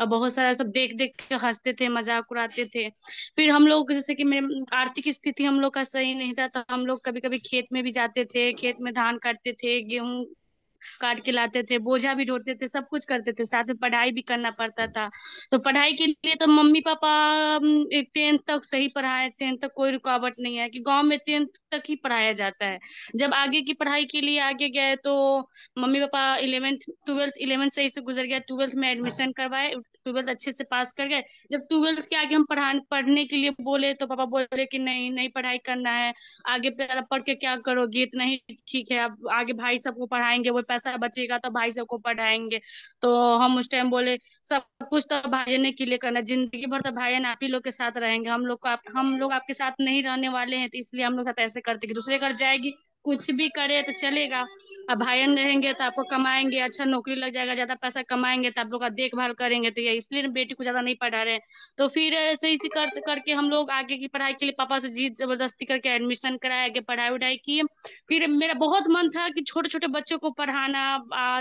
और बहुत सारा सब देख देख के हंसते थे मजाक उड़ाते थे फिर हम लोग जैसे कि मेरे आर्थिक स्थिति हम लोग का सही नहीं था तो हम लोग कभी कभी खेत में भी जाते थे खेत में धान काटते थे गेहूँ काट के लाते थे बोझा भी ढोते थे सब कुछ करते थे साथ में पढ़ाई भी करना पड़ता था तो पढ़ाई के लिए तो मम्मी पापा टेंथ तक सही पढ़ाए टेंथ तक कोई रुकावट नहीं है कि गाँव में टेंथ तक ही पढ़ाया जाता है जब आगे की पढ़ाई के लिए आगे गए तो mummy papa eleventh twelfth eleventh सही से गुजर गया ट्वेल्थ में एडमिशन करवाए ट्वेल्थ अच्छे से पास कर गए जब ट्वेल्थ के आगे हम पढ़ा पढ़ने के लिए बोले तो पापा बोले कि नहीं नहीं पढ़ाई करना है आगे पढ़ के क्या करोगे इतना ही ठीक है अब आगे भाई सबको पढ़ाएंगे वो पैसा बचेगा तो भाई सबको पढ़ाएंगे तो हम उस टाइम बोले सब कुछ तो भाई ने के लिए करना जिंदगी भर तो भाईजन आप ही लोग के साथ रहेंगे हम लोग को आप, हम लोग आपके साथ नहीं रहने वाले हैं तो इसलिए हम लोग साथ ऐसे करते कि दूसरे घर जाएगी कुछ भी करे तो चलेगा अब भाईन रहेंगे तो आपको कमाएंगे अच्छा नौकरी लग जाएगा ज्यादा पैसा कमाएंगे तो आप लोग का देखभाल करेंगे तो ये इसलिए बेटी को ज्यादा नहीं पढ़ा रहे तो फिर ऐसे इसी कर करके हम लोग आगे की पढ़ाई के लिए पापा से जीत जबरदस्ती करके एडमिशन कराया आगे पढ़ाई उढ़ाई की फिर मेरा बहुत मन था कि छोटे छोटे बच्चों को पढ़ाना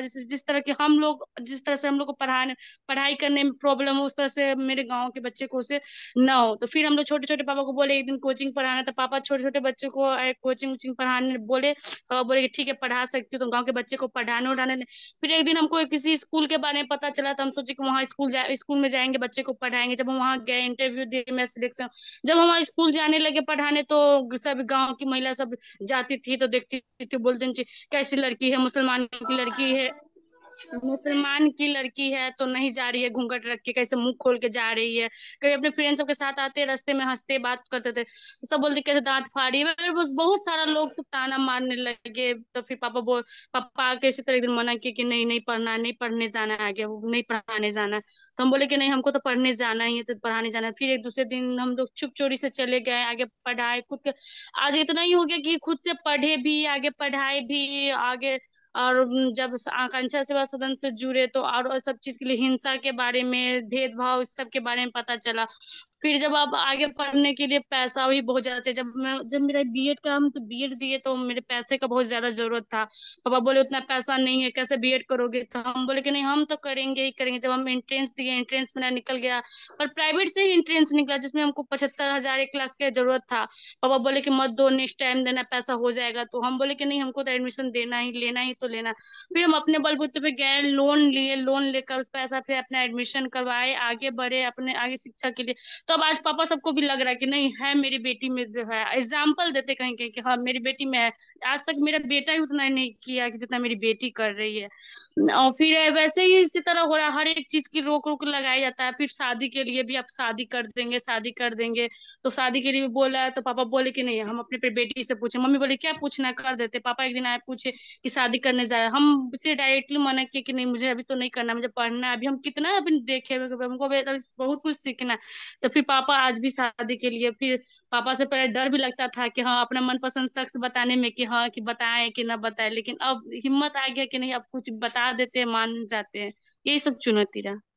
जिस, जिस तरह के हम लोग जिस तरह से हम लोग को पढ़ाने पढ़ाई करने में प्रॉब्लम हो उस तरह से मेरे गाँव के बच्चे को उसे ना हो तो फिर हम लोग छोटे छोटे पापा को बोले एक दिन कोचिंग पढ़ाना तो पापा छोटे छोटे बच्चों को कोचिंग वोचिंग पढ़ाने बोले और बोले ठीक है पढ़ा सकती हूँ तुम गाँव के बच्चे को पढ़ाने उठाने फिर एक दिन हमको किसी स्कूल के बारे में पता चला तो हम सोचे कि वहाँ स्कूल जाए स्कूल में जाएंगे बच्चे को पढ़ाएंगे जब हम वहाँ गए इंटरव्यू दिए मैं सिलेक्शन जब हम स्कूल जाने लगे पढ़ाने तो सब गाँव की महिला सब जाती थी तो देखती थी बोलते कैसी लड़की है मुसलमान की लड़की है मुसलमान की लड़की है तो नहीं जा रही है घूंघट रख के कैसे मुंह खोल के जा रही है कभी अपने फ्रेंड सबके साथ आते रास्ते में हंसते बात करते थे तो सब बोलते कैसे दांत फाड़ी मतलब बहुत सारा लोग सब ताना मारने लगे तो फिर पापा बोल पापा के इसी तरह मना किया कि नहीं नहीं पढ़ना नहीं पढ़ने जाना है आगे वो नहीं पढ़ाने जाना तो हम बोले कि नहीं हमको तो पढ़ने जाना ही है तो पढ़ाने जाना फिर एक दूसरे दिन हम लोग चुप चोरी से चले गए आगे पढ़ाए खुद के आज इतना ही हो गया कि खुद से पढ़े भी आगे पढ़ाए भी आगे और जब आकांक्षा सेवा सदन से जुड़े तो और सब चीज के लिए हिंसा के बारे में भेदभाव इस सब के बारे में पता चला फिर जब आप आगे पढ़ने के लिए पैसा भी बहुत ज्यादा चाहिए जब मैं जब मेरा बी एड का हम तो बी एड दिए तो मेरे पैसे का बहुत ज्यादा जरूरत था पापा बोले उतना पैसा नहीं है कैसे बी एड करोगे तो हम बोले कि नहीं हम तो करेंगे ही करेंगे जब हम एंट्रेंस दिए एंट्रेंस मेरा निकल गया पर प्राइवेट से ही एंट्रेंस निकला जिसमें हमको पचहत्तर हजार एक लाख की जरूरत था पापा बोले कि मत दो नेक्स्ट टाइम देना पैसा हो जाएगा तो हम बोले कि नहीं हमको तो एडमिशन देना ही लेना ही तो लेना फिर हम अपने बलबूते पे गए लोन लिए लोन लेकर उस पैसा फिर अपना एडमिशन करवाए आगे बढ़े अपने आगे शिक्षा के लिए तो अब आज पापा सबको भी लग रहा है कि नहीं है मेरी बेटी में जो है एग्जाम्पल देते कहीं कहीं कि हाँ मेरी बेटी में है आज तक मेरा बेटा ही उतना नहीं किया कि जितना मेरी बेटी कर रही है और फिर वैसे ही इसी तरह हो रहा है हर एक चीज की रोक रोक लगाया जाता है फिर शादी के लिए भी आप शादी कर देंगे शादी कर देंगे तो शादी के लिए भी बोला है तो पापा बोले कि नहीं हम अपने बेटी से पूछे मम्मी बोले क्या पूछना कर देते पापा एक दिन आए पूछे कि शादी करने जाए हम इसे डायरेक्टली मना किया कि नहीं मुझे अभी तो नहीं करना मुझे पढ़ना है अभी हम कितना अभी देखे हमको बहुत कुछ सीखना है तो फिर फिर पापा आज भी शादी के लिए फिर पापा से पहले डर भी लगता था कि हाँ अपना मनपसंद शख्स बताने में कि हाँ कि बताए कि ना बताए लेकिन अब हिम्मत आ गया कि नहीं अब कुछ बता देते मान जाते हैं यही सब चुनौती रहा